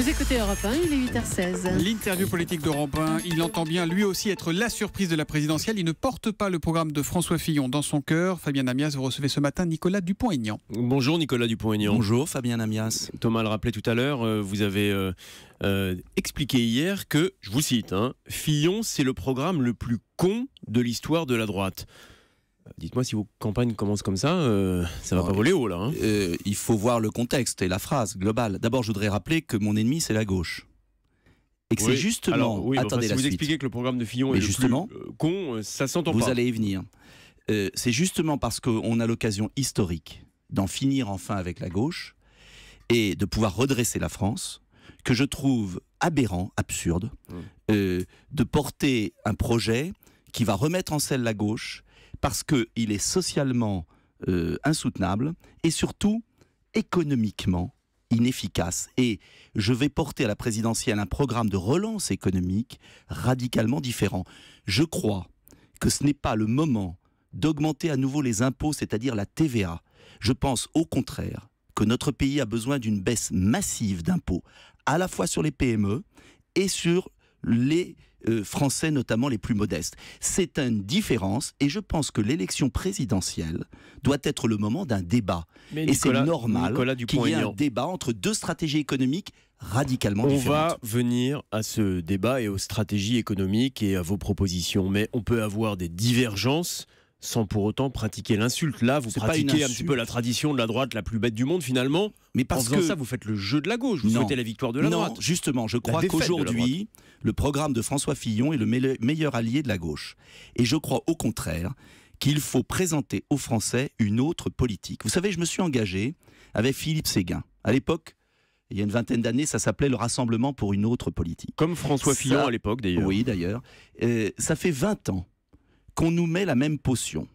Vous écoutez Europe 1, il est 8h16. L'interview politique de Rampin, il entend bien lui aussi être la surprise de la présidentielle. Il ne porte pas le programme de François Fillon dans son cœur. Fabien Amias, vous recevez ce matin Nicolas Dupont-Aignan. Bonjour Nicolas Dupont-Aignan. Bonjour Fabien Amias. Thomas le rappelait tout à l'heure, euh, vous avez euh, euh, expliqué hier que, je vous cite, hein, Fillon, c'est le programme le plus con de l'histoire de la droite. Dites-moi si vos campagnes commencent comme ça, euh, ça va pas voler haut là. Hein. Euh, il faut voir le contexte et la phrase globale. D'abord, je voudrais rappeler que mon ennemi, c'est la gauche. Et que c'est justement. Alors, oui, attendez vous expliquez que le programme de Fillon est justement, le euh, con, ça s'entend pas. Vous allez y venir. c'est justement parce qu'on a l'occasion historique d'en finir enfin avec la gauche et de pouvoir redresser la France que je trouve aberrant, absurde, hum. de porter un projet qui va remettre en selle la gauche parce qu'il est socialement euh, insoutenable et surtout économiquement inefficace. Et je vais porter à la présidentielle un programme de relance économique radicalement différent. Je crois que ce n'est pas le moment d'augmenter à nouveau les impôts, c'est-à-dire la TVA. Je pense au contraire que notre pays a besoin d'une baisse massive d'impôts, à la fois sur les PME et sur les euh, Français, notamment les plus modestes. C'est une différence et je pense que l'élection présidentielle doit être le moment d'un débat. et c'est normal qu'il y ait un débat entre deux stratégies économiques radicalement différentes. On va venir à ce débat et aux stratégies économiques et à vos propositions, mais on peut avoir des divergences sans pour autant pratiquer l'insulte. Là, vous pratiquez un petit peu la tradition de la droite la plus bête du monde finalement. Mais parce en que ça, vous faites le jeu de la gauche. Vous souhaitez la victoire de la non, droite. Justement, je crois qu'aujourd'hui, le programme de François Fillon est le meilleur allié de la gauche. Et je crois au contraire qu'il faut présenter aux Français une autre politique. Vous savez, je me suis engagé avec Philippe Séguin. À l'époque, il y a une vingtaine d'années, ça s'appelait le Rassemblement pour une autre politique. Comme François Fillon à l'époque, d'ailleurs. Oui, d'ailleurs. Euh, ça fait 20 ans qu'on nous met la même potion.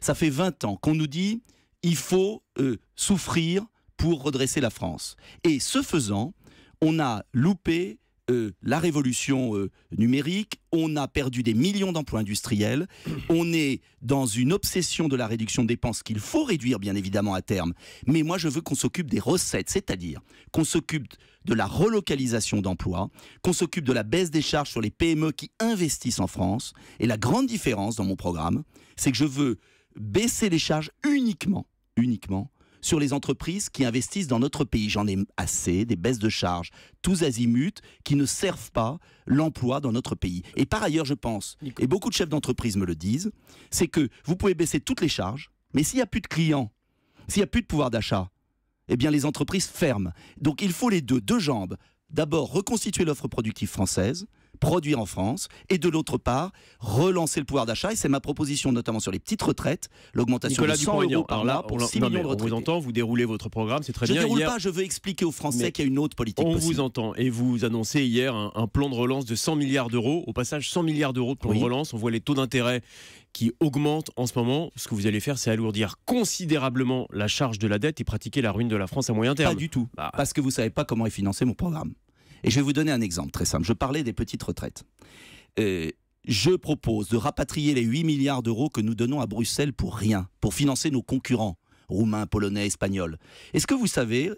Ça fait 20 ans qu'on nous dit il faut euh, souffrir pour redresser la France. Et ce faisant, on a loupé euh, la révolution euh, numérique, on a perdu des millions d'emplois industriels, on est dans une obsession de la réduction des dépenses qu'il faut réduire bien évidemment à terme, mais moi je veux qu'on s'occupe des recettes, c'est-à-dire qu'on s'occupe de la relocalisation d'emplois, qu'on s'occupe de la baisse des charges sur les PME qui investissent en France, et la grande différence dans mon programme, c'est que je veux baisser les charges uniquement, uniquement sur les entreprises qui investissent dans notre pays. J'en ai assez des baisses de charges, tous azimuts, qui ne servent pas l'emploi dans notre pays. Et par ailleurs, je pense, et beaucoup de chefs d'entreprise me le disent, c'est que vous pouvez baisser toutes les charges, mais s'il n'y a plus de clients, s'il n'y a plus de pouvoir d'achat, eh bien les entreprises ferment. Donc il faut les deux, deux jambes. D'abord, reconstituer l'offre productive française, produire en France, et de l'autre part, relancer le pouvoir d'achat. Et c'est ma proposition, notamment sur les petites retraites, l'augmentation de 100 euros par là pour 6 millions de retraités. On vous entend, vous déroulez votre programme, c'est très bien. Je ne déroule pas, je veux expliquer aux Français qu'il y a une autre politique on vous entend, et vous annoncez hier un, plan de relance de 100 milliards d'euros. Au passage, 100 milliards d'euros de plan de relance, on voit les taux d'intérêt qui augmentent en ce moment. Ce que vous allez faire, c'est alourdir considérablement la charge de la dette et pratiquer la ruine de la France à moyen terme. Pas du tout, bah. parce que vous savez pas comment est financé mon programme. Et je vais vous donner un exemple très simple. Je parlais des petites retraites. Euh, je propose de rapatrier les 8 milliards d'euros que nous donnons à Bruxelles pour rien, pour financer nos concurrents, roumains, polonais, espagnols. Est-ce que vous savez,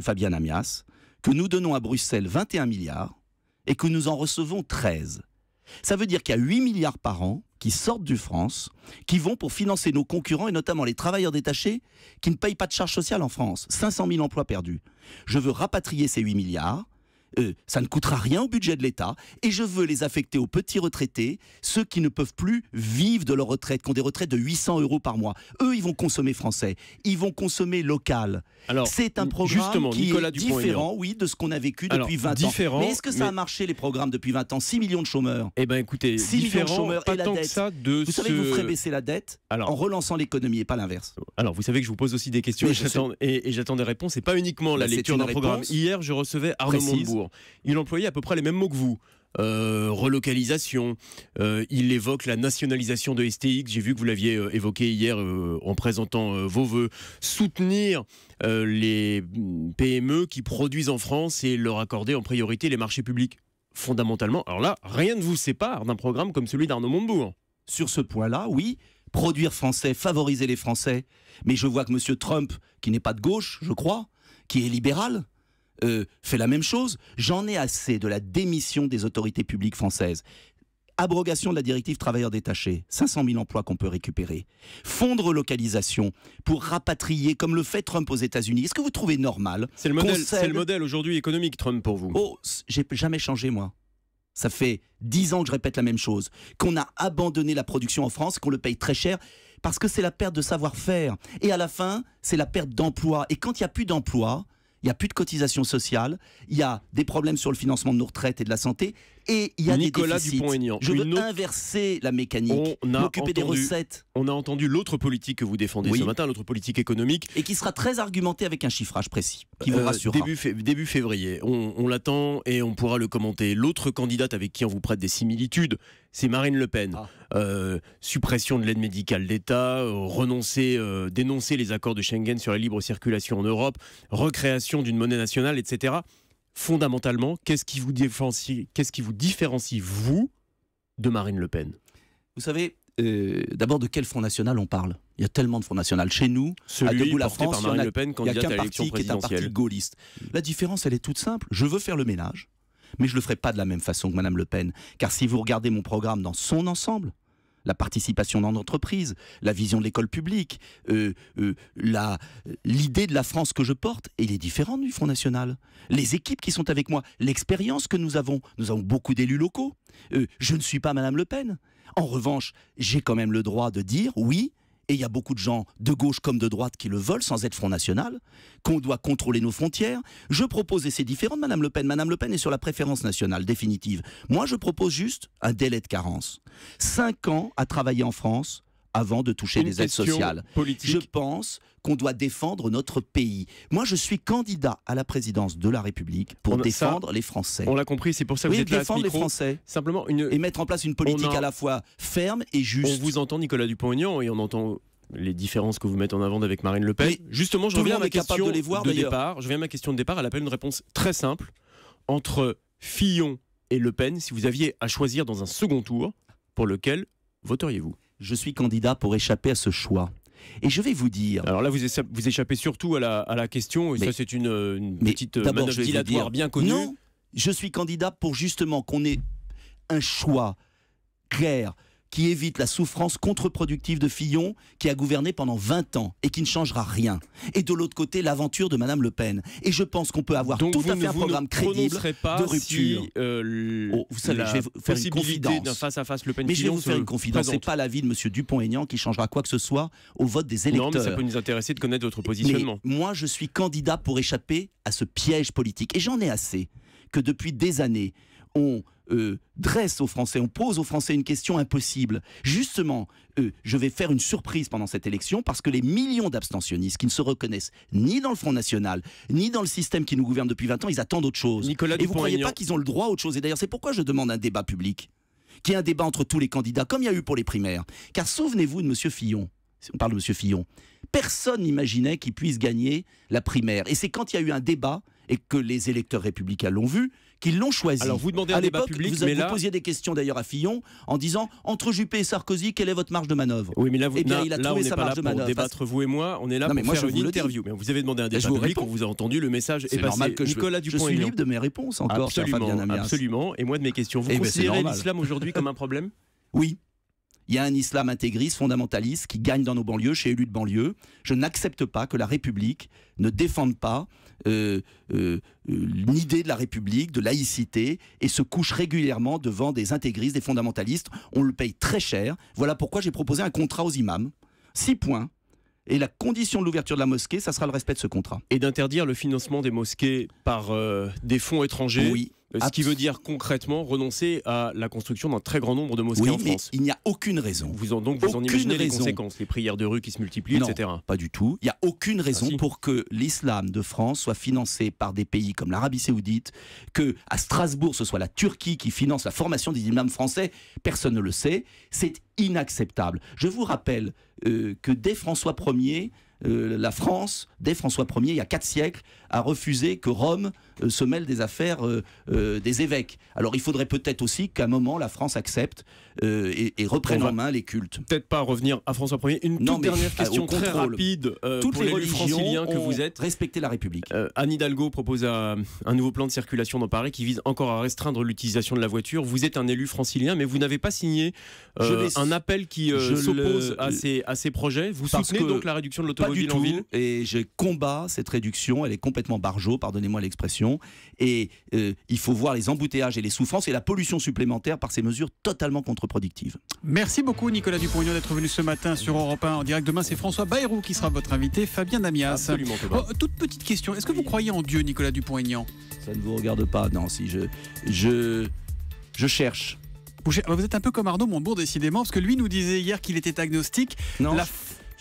Fabien Amias, que nous donnons à Bruxelles 21 milliards et que nous en recevons 13 Ça veut dire qu'il y a 8 milliards par an qui sortent du France, qui vont pour financer nos concurrents et notamment les travailleurs détachés qui ne payent pas de charges sociales en France. 500 000 emplois perdus. Je veux rapatrier ces 8 milliards euh, ça ne coûtera rien au budget de l'État, et je veux les affecter aux petits retraités, ceux qui ne peuvent plus vivre de leur retraite, qui ont des retraites de 800 euros par mois. Eux, ils vont consommer français, ils vont consommer local. Alors, c'est un programme qui est différent, oui, de ce qu'on a vécu depuis 20 ans. Mais est-ce que ça a marché les programmes depuis 20 ans 6 millions de chômeurs. Eh ben écoutez, 6 millions de chômeurs et la dette. vous savez, vous ferez baisser la dette en relançant l'économie et pas l'inverse. Alors, vous savez que je vous pose aussi des questions et j'attends des réponses, et pas uniquement la bah, lecture d'un programme. Hier, je recevais Arnaud Montebourg il employait à peu près les mêmes mots que vous. Euh, relocalisation. Euh, il évoque la nationalisation de STX. J'ai vu que vous l'aviez euh, évoqué hier en présentant vos voeux. Soutenir les mm, PME qui produisent en France et leur accorder en priorité les marchés publics. Fondamentalement, alors là, rien ne vous sépare d'un programme comme celui d'Arnaud Montebourg. Sur ce point-là, oui, produire français, favoriser les Français. Mais je vois que M. Trump, qui n'est pas de gauche, je crois, qui est libéral, euh, fait la même chose. J'en ai assez de la démission des autorités publiques françaises. Abrogation de la directive travailleurs détachés, 500 000 emplois qu'on peut récupérer. Fonds localisation pour rapatrier, comme le fait Trump aux États-Unis. Est-ce que vous trouvez normal C'est le modèle, le modèle aujourd'hui économique, Trump, pour vous. Oh, j'ai jamais changé, moi. Ça fait dix ans que je répète la même chose, qu'on a abandonné la production en France, qu'on le paye très cher, parce que c'est la perte de savoir-faire. Et à la fin, c'est la perte d'emploi. Et quand il n'y a plus d'emplois il n'y a plus de cotisations sociales, il y a des problèmes sur le financement de nos retraites et de la santé, et il y a des déficits. Je veux inverser la mécanique, m'occuper des recettes. On a entendu l'autre politique que vous défendez ce matin, l'autre politique économique. Et qui sera très argumentée avec un chiffrage précis, qui vous euh, rassurera. Début, début, février, on, on l'attend et on pourra le commenter. L'autre candidate avec qui on vous prête des similitudes, c'est Marine Le Pen. Ah. Euh, suppression de l'aide médicale d'État, euh, renoncer, euh, dénoncer les accords de Schengen sur la libre circulation en Europe, recréation d'une monnaie nationale, etc. Fondamentalement, qu'est-ce qui vous différencie, qu'est-ce qui vous différencie vous de Marine Le Pen Vous savez, d'abord de quel Front National on parle Il y a tellement de Front National chez nous. Celui à Debout la France, il n'y a, qu'un parti qui est un parti gaulliste. La différence, elle est toute simple. Je veux faire le ménage, mais je ne le ferai pas de la même façon que Madame Le Pen. Car si vous regardez mon programme dans son ensemble, la participation dans l'entreprise, la vision de l'école publique, euh, euh, l'idée de la France que je porte, et il est différent du Front National. Les équipes qui sont avec moi, l'expérience que nous avons, nous avons beaucoup d'élus locaux. Euh, je ne suis pas Madame Le Pen. En revanche, j'ai quand même le droit de dire oui, et il y a beaucoup de gens de gauche comme de droite qui le veulent sans être Front National, qu'on doit contrôler nos frontières. Je propose, et c'est différent de Madame Le Pen, Madame Le Pen est sur la préférence nationale définitive. Moi, je propose juste un délai de carence. Cinq ans à travailler en France avant de toucher les aides sociales. Je pense qu'on doit défendre notre pays. Moi, je suis candidat à la présidence de la République pour défendre les Français. On l'a compris, c'est pour ça que vous êtes défendre là micro, les Français. Simplement une... Et mettre en place une politique à la fois ferme et juste. On vous entend, Nicolas Dupont-Aignan, et on entend les différences que vous mettez en avant avec Marine Le Pen. Justement, je reviens à ma question de, départ. Je reviens à ma question de départ. Elle appelle une réponse très simple entre Fillon et Le Pen. Si vous aviez à choisir dans un second tour, pour lequel voteriez-vous je suis candidat pour échapper à ce choix. Et je vais vous dire. Alors là, vous, échappez, vous surtout à la, question, et ça, c'est une, euh, petite euh, manœuvre dilatoire bien connue. Non, je suis candidat pour justement qu'on ait un choix clair qui évite la souffrance contre-productive de Fillon, qui a gouverné pendant 20 ans et qui ne changera rien. Et de l'autre côté, l'aventure de Madame Le Pen. Et je pense qu'on peut avoir tout à fait un programme crédible de rupture. Euh, oh, vous savez, je vais vous faire une confidence. Face à face, Le Pen mais je vais vous faire une confidence. Ce n'est pas l'avis de Monsieur Dupont-Aignan qui changera quoi que ce soit au vote des électeurs. Non, mais ça peut nous intéresser de connaître votre positionnement. moi, je suis candidat pour échapper à ce piège politique. Et j'en ai assez que depuis des années, on euh, dresse aux Français, on pose aux Français une question impossible. Justement, euh, je vais faire une surprise pendant cette élection parce que les millions d'abstentionnistes qui ne se reconnaissent ni dans le Front National, ni dans le système qui nous gouverne depuis 20 ans, ils attendent autre chose. Et vous ne croyez pas qu'ils ont le droit à autre chose Et d'ailleurs, c'est pourquoi je demande un débat public, qui est un débat entre tous les candidats, comme il y a eu pour les primaires. Car souvenez-vous de M. Fillon, on parle de M. Fillon, personne n'imaginait qu'il puisse gagner la primaire. Et c'est quand il y a eu un débat et que les électeurs républicains l'ont vu, qu'ils l'ont choisi. Alors vous demandez un à débat public, vous, mais vous posiez des questions d'ailleurs à Fillon en disant entre Juppé et Sarkozy, quelle est votre marge de manœuvre Oui, mais là, vous... eh bien, il a sa pas là débattre vous et moi, on est là pour moi, faire une interview. vous avez demandé un débat public, on vous a entendu, le message est, est, passé. Normal que Nicolas je, je suis libre de mes réponses encore, absolument, Absolument, et moi de mes questions. Vous eh ben, considérez l'islam aujourd'hui comme un problème Oui. Il y a un islam intégriste, fondamentaliste, qui gagne dans nos banlieues, chez élus de banlieue. Je n'accepte pas que la République ne défende pas euh, euh, euh, l'idée de la République, de laïcité, et se couche régulièrement devant des intégristes, des fondamentalistes. On le paye très cher. Voilà pourquoi j'ai proposé un contrat aux imams. Six points. Et la condition de l'ouverture de la mosquée, ça sera le respect de ce contrat. Et d'interdire le financement des mosquées par des fonds étrangers Oui euh, ce qui veut dire concrètement renoncer à la construction d'un très grand nombre de mosquées en France. il n'y a aucune raison. Vous en, donc vous en imaginez les conséquences, les prières de rue qui se multiplient, non, etc. Pas du tout. Il n'y a aucune ah, raison pour que l'islam de France soit financé par des pays comme l'Arabie Saoudite, que à Strasbourg ce soit la Turquie qui finance la formation des imams français. Personne ne le sait. C'est inacceptable. Je vous rappelle euh, que dès François 1er, euh, la France, dès François Ier, il y a quatre siècles, a refusé que Rome euh, se mêle des affaires euh, des évêques. Alors il faudrait peut-être aussi qu'à un moment la France accepte et, reprenne en main les cultes. Peut-être pas revenir à François Ier. Une toute dernière question très rapide Toutes pour les religions que vous êtes. respectez la République. Anne Hidalgo propose un nouveau plan de circulation dans Paris qui vise encore à restreindre l'utilisation de la voiture. Vous êtes un élu francilien, mais vous n'avez pas signé un appel qui s'oppose à, ces, projets. Vous soutenez donc la réduction de l'autorisation du tout. Et je combats cette réduction. Elle est complètement barjot, pardonnez-moi l'expression. Et euh, il faut voir les embouteillages et les souffrances et la pollution supplémentaire par ces mesures totalement contre-productives. Merci beaucoup, Nicolas Dupont-Aignan, d'être venu ce matin sur Europe 1 en direct. Demain, c'est François Bayrou qui sera votre invité, Fabien Damias. Absolument, oh, toute petite question. Est-ce que vous croyez en Dieu, Nicolas Dupont-Aignan Ça ne vous regarde pas. Non, si je. Je. Je cherche. Vous êtes un peu comme Arnaud Montebourg, décidément, parce que lui nous disait hier qu'il était agnostique. Non,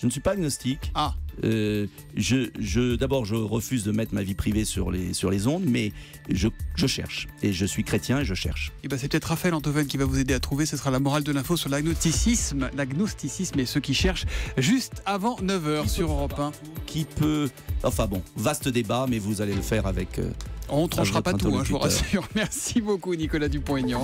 je ne suis pas agnostique. Ah. Euh, je, je D'abord, je refuse de mettre ma vie privée sur les, sur les ondes, mais je, je cherche. Et je suis chrétien et je cherche. Et eh ben c'est peut-être Raphaël Antoven qui va vous aider à trouver. Ce sera la morale de l'info sur l'agnosticisme. L'agnosticisme et ceux qui cherchent juste avant 9h sur Europe 1. Qui peut. Enfin bon, vaste débat, mais vous allez le faire avec. Euh, On ne tranchera pas tout, hein, je vous rassure. Merci beaucoup, Nicolas Dupont-Aignan.